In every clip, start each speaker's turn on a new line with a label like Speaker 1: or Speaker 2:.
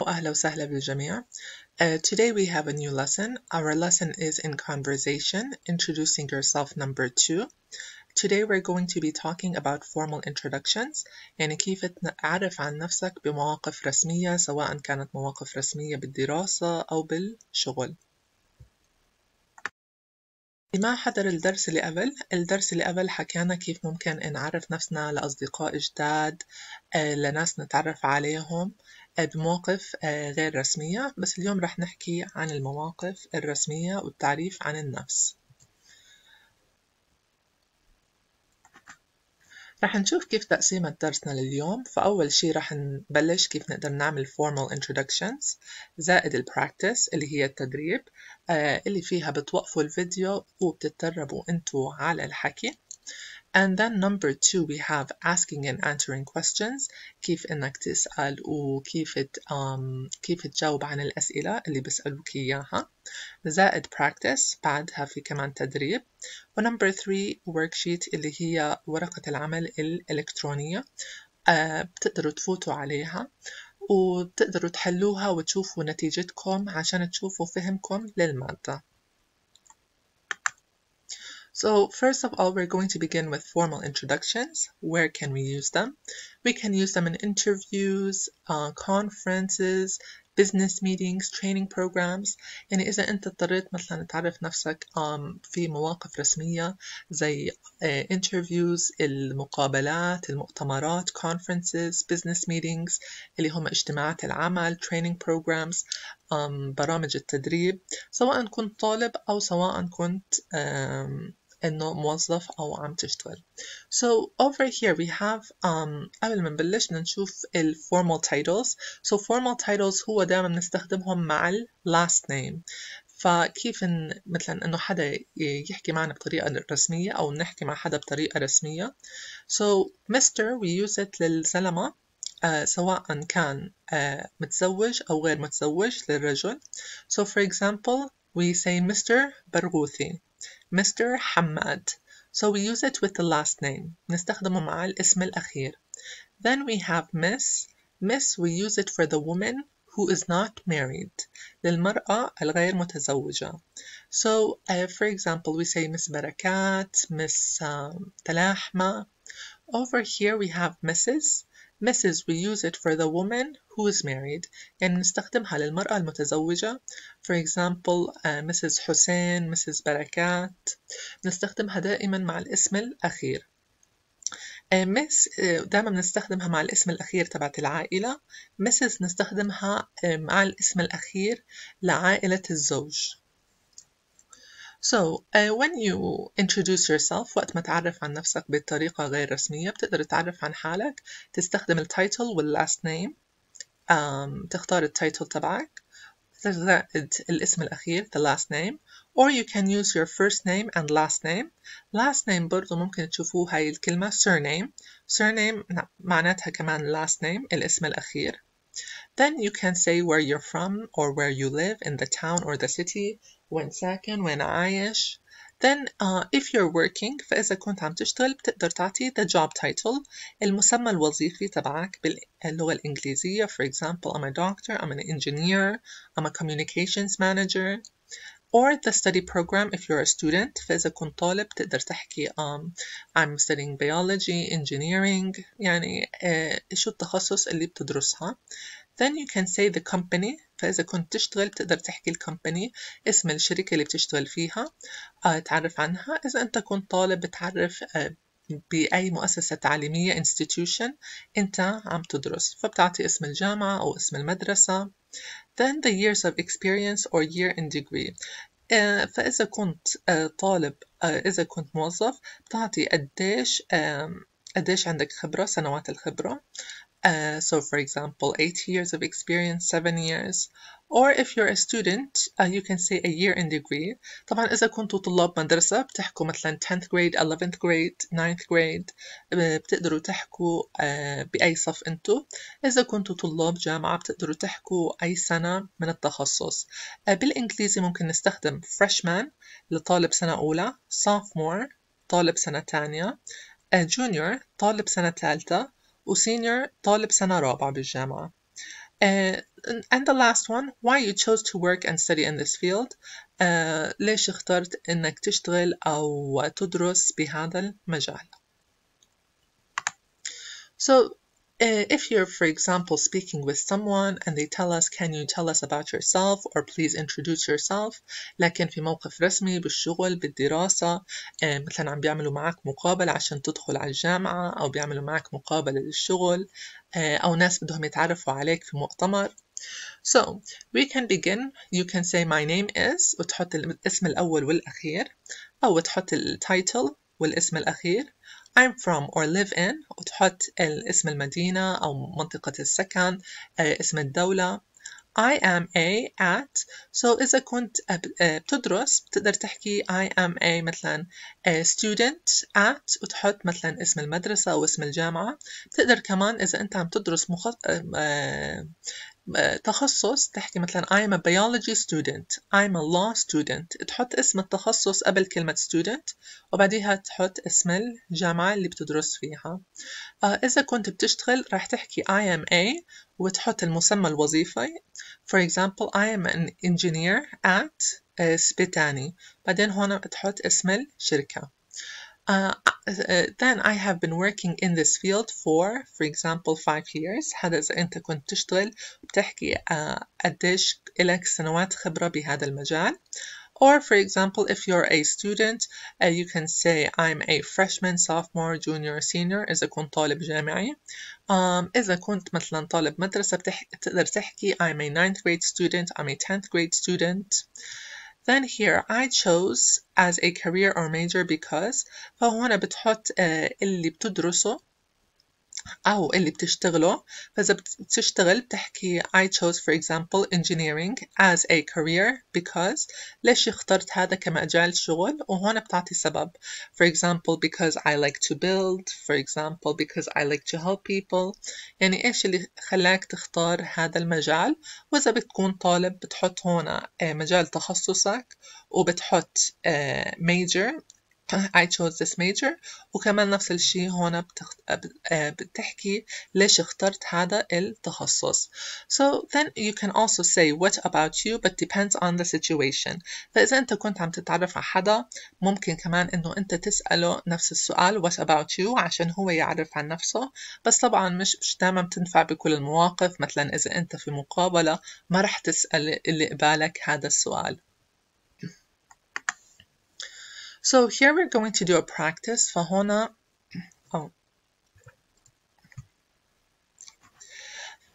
Speaker 1: وأهلا وسهلا بالجميع. Uh, today we have a new lesson. Our lesson is in conversation, introducing yourself number two. Today we're going to be talking about formal introductions يعني كيف تعرف عن نفسك بمواقف رسمية سواء كانت مواقف رسمية بالدراسة أو بالشغل. ما حضر الدرس اللي قبل الدرس اللي قبل حكينا كيف ممكن نعرف نفسنا لأصدقاء جداد uh, لناس نتعرف عليهم بمواقف آه، غير رسمية بس اليوم رح نحكي عن المواقف الرسمية والتعريف عن النفس رح نشوف كيف تقسيم درسنا لليوم فأول شي رح نبلش كيف نقدر نعمل formal introductions زائد البراكتس اللي هي التدريب آه، اللي فيها بتوقفوا الفيديو وبتتدربوا انتوا على الحكي And then number two, we have asking and answering questions كيف إنك تسأل وكيف ت, um, كيف تجاوب عن الأسئلة اللي بسألوك إياها زائد practice بعدها في كمان تدريب ونمبر three, worksheet اللي هي ورقة العمل الإلكترونية Uh, بتقدروا تفوتوا عليها وتقدروا تحلوها وتشوفوا نتيجتكم عشان تشوفوا فهمكم للمادة So first of all, we're going to begin with formal introductions. Where can we use them? We can use them in interviews, uh, conferences, business meetings, training programs يعني إذا أنت اضطريت مثلا تعرف نفسك في مواقف رسمية زي interviews المقابلات المؤتمرات conferences business meetings اللي هم اجتماعات العمل training programs برامج التدريب سواء كنت طالب أو سواء كنت إنه موظف أو عم تشتغل. So over here we have um, قبل ما نبلش بدنا نشوف ال formal titles. So formal titles هو دائما بنستخدمهم مع ال last name. فكيف إن مثلا إنه حدا يحكي معنا بطريقة رسمية أو نحكي مع حدا بطريقة رسمية. So Mr. we use it للزلمة Uh, آه، سواء كان uh, متزوج أو غير متزوج للرجل. So for example, we say Mr. برغوثي Mr. Hamad. So we use it with the last name نستخدمه مع الاسم الأخير. Then we have Miss. Miss we use it for the woman who is not married للمرأة الغير متزوجة. So uh, for example we say Miss Barakat, Miss um, Talahma. Over here we have Mrs. Mrs we use it for the woman who is married يعني نستخدمها للمرأة المتزوجة for example uh, آه، Mrs حسين Mrs بركات نستخدمها دائما مع الاسم الأخير uh, دائما بنستخدمها مع الاسم الأخير تبعت العائلة Mrs. نستخدمها مع الاسم الأخير لعائلة الزوج So, uh, when you introduce yourself وقت ما تعرف عن نفسك بطريقة غير رسمية بتقدر تعرف عن حالك تستخدم التايتل واللاست نيم um, تختار التايتل تبعك تزائد الاسم الأخير the last name or you can use your first name and last name last name برضو ممكن تشوفوه هاي الكلمة surname surname نعم، معناتها كمان last name الاسم الأخير Then you can say where you're from or where you live in the town or the city When second, when I ish. Then uh, if you're working فإذا كنت عم تشتغل بتقدر تعطي the job title المسمى الوظيفي تبعك باللغة الإنجليزية for example I'm a doctor, I'm an engineer, I'm a communications manager or the study program if you're a student فإذا كنت طالب تقدر تحكي um, I'm studying biology, engineering يعني uh, شو التخصص اللي بتدرسها then you can say the company فإذا كنت تشتغل بتقدر تحكي ال company اسم الشركة اللي بتشتغل فيها آه، تعرف عنها إذا أنت كنت طالب بتعرف آه، بأي مؤسسة تعليمية institution أنت عم تدرس فبتعطي اسم الجامعة أو اسم المدرسة then the years of experience or year in degree آه، فإذا كنت آه، طالب آه، إذا كنت موظف بتعطي قديش قديش عندك خبرة سنوات الخبرة so for example eight years of experience seven years or if you're a student uh, you can say a year in degree طبعا إذا كنتوا طلاب مدرسة بتحكوا مثلا 10th grade 11th grade 9th grade آه، بتقدروا تحكوا uh, بأي صف أنتوا إذا كنتوا طلاب جامعة بتقدروا تحكوا أي سنة من التخصص uh, بالإنجليزي ممكن نستخدم freshman لطالب سنة أولى sophomore طالب سنة تانية junior طالب سنة ثالثة وسينيور طالب سنة رابعة بالجامعة Uh, and the last one why you chose to work and study in this field uh, ليش اخترت انك تشتغل او تدرس بهذا المجال So Eh, if you're, for example, speaking with someone and they tell us can you tell us about yourself or please introduce yourself لكن في موقف رسمي بالشغل بالدراسة إيه، مثلا عم بيعملوا معك مقابلة عشان تدخل على الجامعة أو بيعملوا معك مقابلة للشغل إيه، أو ناس بدهم يتعرفوا عليك في مؤتمر So, we can begin. You can say my name is وتحط الاسم الأول والأخير أو تحط التايتل والاسم الأخير I'm from or live in وتحط اسم المدينة أو منطقة السكن آه، اسم الدولة I am a at so إذا كنت آه، بتدرس بتقدر تحكي I am a مثلا a آه، student at وتحط مثلا اسم المدرسة أو اسم الجامعة بتقدر كمان إذا أنت عم تدرس مخط... تخصص تحكي مثلا I am a biology student I am a law student تحط اسم التخصص قبل كلمة student وبعديها تحط اسم الجامعة اللي بتدرس فيها آه، إذا كنت بتشتغل راح تحكي I am a وتحط المسمى الوظيفي for example I am an engineer at سبيتاني آه، بعدين هون تحط اسم الشركة Uh, uh, uh, then I have been working in this field for for example five years هذا إذا أنت كنت تشتغل بتحكي uh, قديش إلك سنوات خبرة بهذا المجال Or for example if you're a student uh, you can say I'm a freshman, sophomore, junior, senior إذا كنت طالب جامعي um, إذا كنت مثلا طالب مدرسة بتح... بتقدر تحكي I'm a ninth grade student, I'm a 10th grade student then here I chose as a career or major because فهو أنا بتحط اللي بتدرسه أو اللي بتشتغله فإذا بتشتغل بتحكي I chose for example engineering as a career because ليش اخترت هذا كمجال شغل وهون بتعطي سبب for example because I like to build for example because I like to help people يعني إيش اللي خلاك تختار هذا المجال وإذا بتكون طالب بتحط هون آه، مجال تخصصك وبتحط آه، major I chose this major وكمان نفس الشيء هون بتخت... آه، بتحكي ليش اخترت هذا التخصص so then you can also say what about you but depends on the situation فإذا أنت كنت عم تتعرف على حدا ممكن كمان إنه أنت تسأله نفس السؤال what about you عشان هو يعرف عن نفسه بس طبعا مش مش دائما بتنفع بكل المواقف مثلا إذا أنت في مقابلة ما رح تسأل اللي قبالك هذا السؤال So here we're going to do a practice فهنا oh.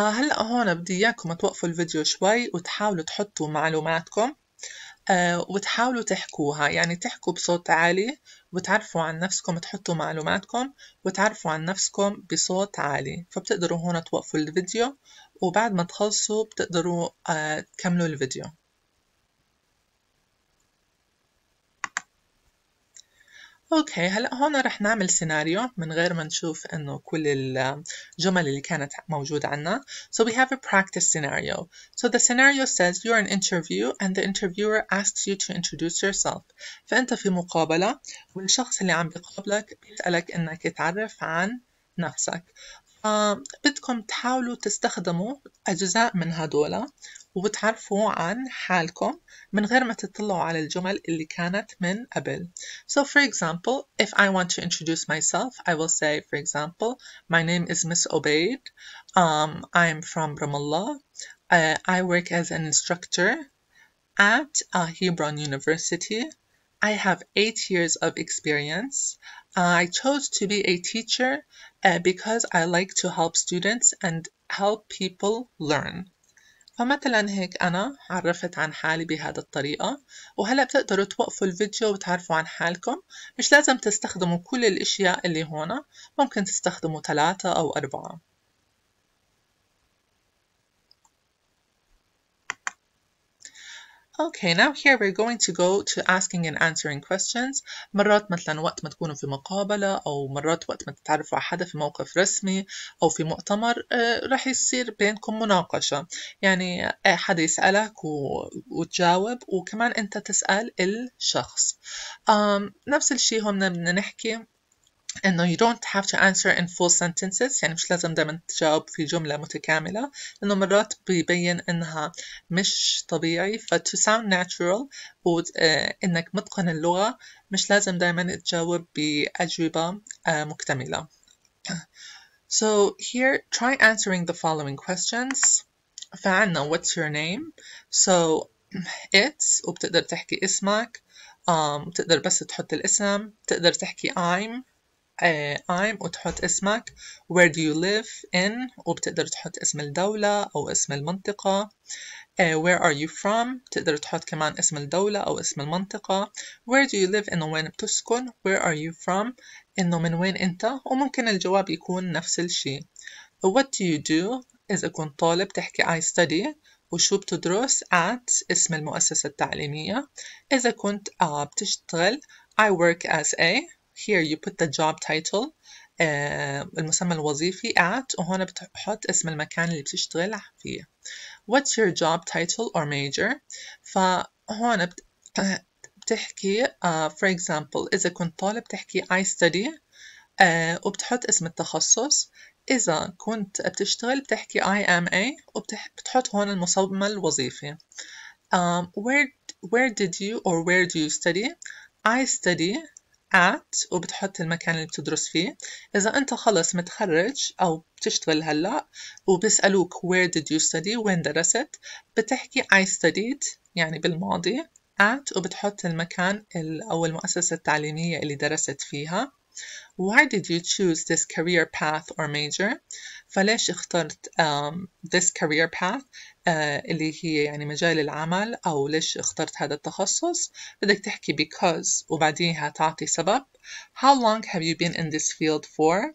Speaker 1: آه هلا هون بدي اياكم توقفوا الفيديو شوي وتحاولوا تحطوا معلوماتكم آه، وتحاولوا تحكوها يعني تحكوا بصوت عالي وتعرفوا عن نفسكم تحطوا معلوماتكم وتعرفوا عن نفسكم بصوت عالي فبتقدروا هون توقفوا الفيديو وبعد ما تخلصوا بتقدروا آه، تكملوا الفيديو اوكي هلا هون رح نعمل سيناريو من غير ما نشوف انه كل الجمل اللي كانت موجودة عنا. So we have a practice scenario. So the scenario says you're an interview and the interviewer asks you to introduce yourself. فأنت في مقابلة والشخص اللي عم بيقابلك بيسألك انك تعرف عن نفسك. آه، بدكم تحاولوا تستخدموا أجزاء من هدول وبتعرفوا عن حالكم من غير ما تطلعوا على الجمل اللي كانت من قبل. So for example, if I want to introduce myself, I will say, for example, my name is Miss Obaid. Um, I'm from Ramallah. Uh, I work as an instructor at uh, Hebron University. I have eight years of experience. Uh, I chose to be a teacher uh, because I like to help students and help people learn. فمثلا هيك أنا عرفت عن حالي بهذا الطريقة وهلأ بتقدروا توقفوا الفيديو وتعرفوا عن حالكم مش لازم تستخدموا كل الأشياء اللي هنا ممكن تستخدموا ثلاثة أو أربعة Okay, now here we're going to go to asking and answering questions. مرات مثلا وقت ما تكونوا في مقابلة أو مرات وقت ما تتعرفوا على حدا في موقف رسمي أو في مؤتمر آه، رح يصير بينكم مناقشة يعني آه، حدا يسألك و... وتجاوب وكمان أنت تسأل الشخص. Um, نفس الشيء هون بدنا نحكي انه you don't have to answer in full sentences يعني مش لازم دايما تجاوب في جملة متكاملة لانه مرات بيبين انها مش طبيعي ف to sound natural و آه، انك متقن اللغة مش لازم دايما تجاوب بأجوبة آه، مكتملة So here try answering the following questions فعنا what's your name so it's وبتقدر تحكي اسمك um, بتقدر بس تحط الاسم بتقدر تحكي I'm آه، I'm وتحط اسمك where do you live in وبتقدر تحط اسم الدولة أو اسم المنطقة آه، where are you from بتقدر تحط كمان اسم الدولة أو اسم المنطقة where do you live إنه وين بتسكن where are you from إنه من وين أنت وممكن الجواب يكون نفس الشي what do you do إذا كنت طالب تحكي I study وشو بتدرس at اسم المؤسسة التعليمية إذا كنت آه، بتشتغل I work as a here you put the job title آه المسمى الوظيفي at وهنا بتحط اسم المكان اللي بتشتغل فيه what's your job title or major فهون بت... بتحكي uh, for example إذا كنت طالب تحكي I study uh, وبتحط اسم التخصص إذا كنت بتشتغل بتحكي I am a وبتحط هون المسمى الوظيفي um, where, where did you or where do you study I study at وبتحط المكان اللي بتدرس فيه إذا أنت خلص متخرج أو بتشتغل هلأ وبيسألوك where did you study وين درست بتحكي I studied يعني بالماضي at وبتحط المكان أو المؤسسة التعليمية اللي درست فيها Why did you choose this career path or major؟ فليش اخترت um, this career path uh, اللي هي يعني مجال العمل أو ليش اخترت هذا التخصص بدك تحكي because وبعديها تعطي سبب how long have you been in this field for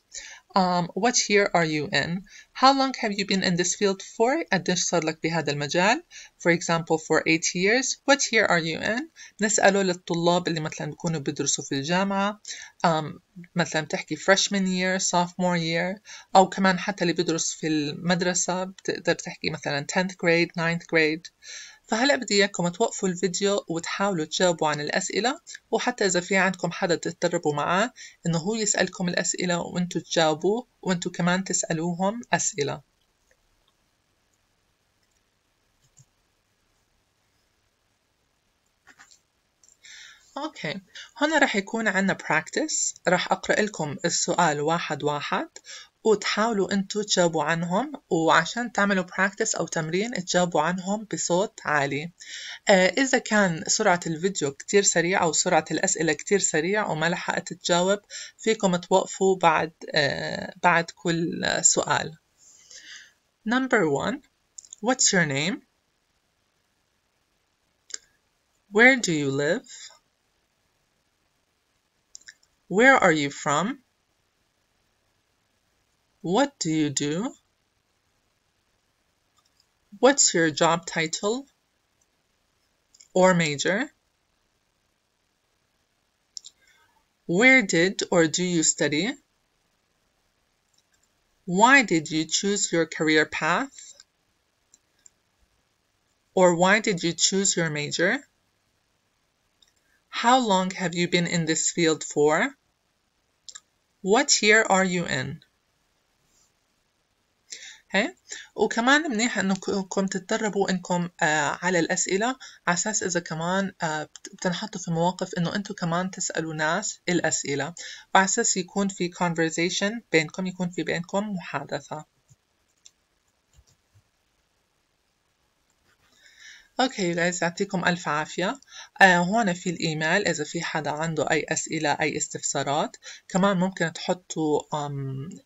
Speaker 1: um, what year are you in how long have you been in this field for قديش صار لك بهذا المجال for example for 8 years what year are you in نسأله للطلاب اللي مثلا بيكونوا بيدرسوا في الجامعة um, مثلا بتحكي freshman year sophomore year أو كمان حتى اللي بيدرس في المدرسة بتقدر تحكي مثلا 10th grade 9th grade فهلأ بدي إياكم توقفوا الفيديو وتحاولوا تجاوبوا عن الأسئلة وحتى إذا في عندكم حدا تتدربوا معاه إنه هو يسألكم الأسئلة وإنتوا تجاوبوه وإنتوا كمان تسألوهم أسئلة اوكي هنا رح يكون عندنا practice رح اقرأ لكم السؤال واحد واحد وتحاولوا انتوا تجاوبوا عنهم وعشان تعملوا براكتس او تمرين تجاوبوا عنهم بصوت عالي آه اذا كان سرعة الفيديو كتير سريعة او سرعة الاسئلة كتير سريعة وما لحقت تجاوب فيكم توقفوا بعد آه بعد كل سؤال number one what's your name where do you live Where are you from? What do you do? What's your job title or major? Where did or do you study? Why did you choose your career path? Or why did you choose your major? How long have you been in this field for? What year are you in هي. وكمان منيح انكم تتدربوا انكم آه على الاسئله على اساس اذا كمان آه بتنحطوا في مواقف انه انتم كمان تسالوا ناس الاسئله فعلى اساس يكون في conversation بينكم يكون في بينكم محادثه اوكي جايز يعطيكم الف عافيه آه هون في الايميل اذا في حدا عنده اي اسئله اي استفسارات كمان ممكن تحطوا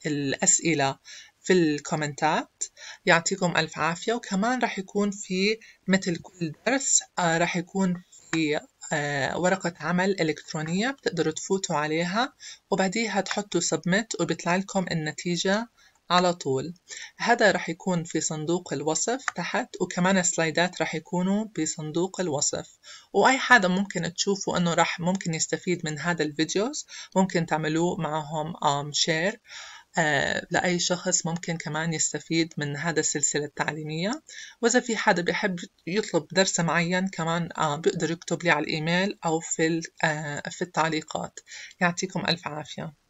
Speaker 1: الاسئله في الكومنتات يعطيكم الف عافيه وكمان راح يكون في مثل كل درس آه راح يكون في آه، ورقة عمل إلكترونية بتقدروا تفوتوا عليها وبعديها تحطوا سبميت وبيطلع لكم النتيجة على طول هذا رح يكون في صندوق الوصف تحت وكمان السلايدات رح يكونوا بصندوق الوصف واي حدا ممكن تشوفوا انه رح ممكن يستفيد من هذا الفيديوز ممكن تعملوه معهم شير آه لأي شخص ممكن كمان يستفيد من هذا السلسلة التعليمية وإذا في حدا بيحب يطلب درس معين كمان آه بيقدر يكتب لي على الإيميل أو في, آه في التعليقات يعطيكم ألف عافية